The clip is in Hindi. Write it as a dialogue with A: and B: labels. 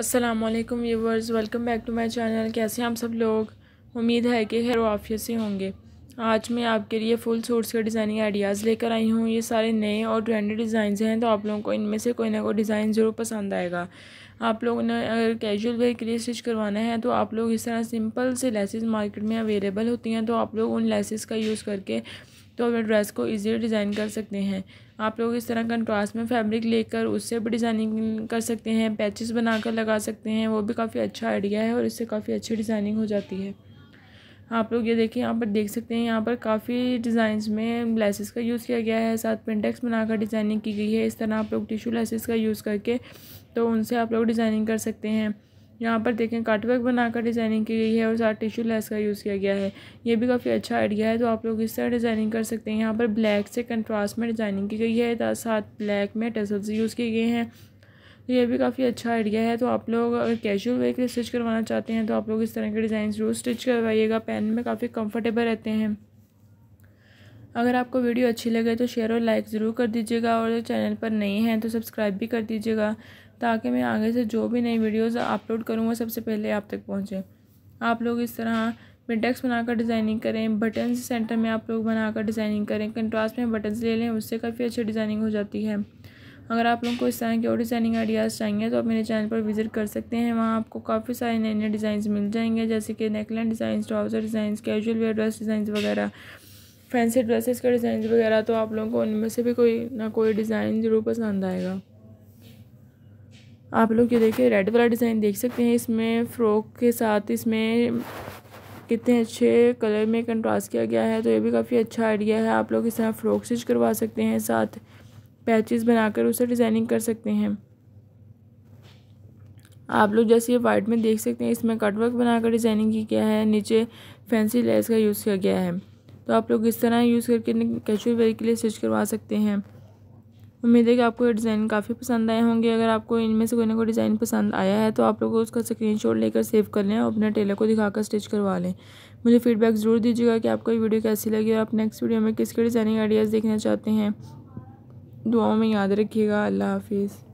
A: अस्सलाम वालेकुम viewers welcome back to my channel कैसे हम सब लोग उम्मीद है कि खैर वाफियत से होंगे आज मैं आपके लिए फुल सूट्स के डिज़ाइनिंग आइडियाज़ लेकर आई हूँ ये सारे नए और ट्रेंडेड डिज़ाइन हैं तो आप लोगों को इनमें से कोई ना कोई डिज़ाइन ज़रूर पसंद आएगा आप लोगों ने अगर कैजुअल वेयर के लिए स्टिच करवाना है तो आप लोग इस तरह सिंपल से लेसेस मार्केट में अवेलेबल होती हैं तो आप लोग उन लेसेस का यूज़ करके तो अपने ड्रेस को ईजीली डिज़ाइन कर सकते हैं आप लोग इस तरह कंट्रास्ट में फैब्रिक लेकर उससे भी डिज़ाइनिंग कर सकते हैं पैचेस बनाकर लगा सकते हैं वो भी काफ़ी अच्छा आइडिया है और इससे काफ़ी अच्छी डिज़ाइनिंग हो जाती है आप लोग ये देखिए यहाँ पर देख सकते हैं यहाँ पर काफ़ी डिज़ाइन में लेसेस का यूज़ किया गया है साथ पेंटेक्स बनाकर डिज़ाइनिंग की गई है इस तरह आप लोग टिशू लेसेस का यूज़ करके तो उनसे आप लोग डिज़ाइनिंग कर सकते हैं यहाँ पर देखें काटवर्क बनाकर डिज़ाइनिंग की गई है और साथ टिश्यू लेस का यूज़ किया गया है ये भी काफ़ी अच्छा आइडिया है तो आप लोग इस तरह डिज़ाइनिंग कर सकते हैं यहाँ पर ब्लैक से कंट्रास्ट में डिज़ाइनिंग की गई है साथ ब्लैक में टेसल्स यूज़ किए गए हैं तो ये भी काफ़ी अच्छा आइडिया है तो आप लोग अगर कैजुअल वे के लिए स्टिच करवाना चाहते हैं तो आप लोग इस तरह के डिज़ाइन ज़रूर स्टिच करवाइएगा पेन में काफ़ी कंफर्टेबल रहते हैं अगर आपको वीडियो अच्छी लगे तो शेयर और लाइक ज़रूर कर दीजिएगा और चैनल पर नए हैं तो सब्सक्राइब भी कर दीजिएगा ताकि मैं आगे से जो भी नई वीडियोस अपलोड करूँ वो सबसे पहले आप तक पहुँचें आप लोग इस तरह मिडक्स बनाकर डिज़ाइनिंग करें बटन सेंटर में आप लोग बनाकर डिज़ाइनिंग करें कंट्रास्ट में बटन्स ले लें उससे काफ़ी अच्छी डिज़ाइनिंग हो जाती है अगर आप लोगों को इस तरह के और डिज़ाइनिंग आइडियाज़ चाहिए तो आप मेरे चैनल पर विजिट कर सकते हैं वहाँ आपको काफ़ी सारे नए नए डिज़ाइन मिल जाएंगे जैसे कि neckline design trouser design casual wear dress design वगैरह फैंसी ड्रेसेस का डिज़ाइन वगैरह तो आप लोगों को उनमें से भी कोई ना कोई डिज़ाइन ज़रूर पसंद आएगा आप लोग ये देखिए रेड वाला डिज़ाइन देख सकते हैं इसमें फ्रॉक के साथ इसमें कितने अच्छे कलर में कंट्रास्ट किया गया है तो ये भी काफ़ी अच्छा आइडिया है आप लोग इस तरह फ्रॉक स्टिच करवा सकते हैं साथ पैचेस बनाकर उसे डिज़ाइनिंग कर सकते हैं आप लोग जैसे ये वाइट में देख सकते हैं इसमें कटवर्क बनाकर डिज़ाइनिंग की गया है नीचे फैंसी लेस का यूज़ किया गया है तो आप लोग इस तरह यूज़ करके कैचुअल वेयर के लिए स्टिच करवा सकते हैं उम्मीद है कि आपको ये डिज़ाइन काफ़ी पसंद आए होंगे अगर आपको इनमें से कोई ना कोई डिज़ाइन पसंद आया है तो आप लोग उसका स्क्रीनशॉट लेकर सेव कर लें और अपने टेलर को दिखाकर स्टिच करवा लें मुझे फीडबैक ज़रूर दीजिएगा कि आपको ये वीडियो कैसी लगी और आप नेक्स्ट वीडियो में किसके डिज़ाइनिंग आइडियाज़ देखना चाहते हैं दुआओं में याद रखिएगा अल्लाह हाफिज़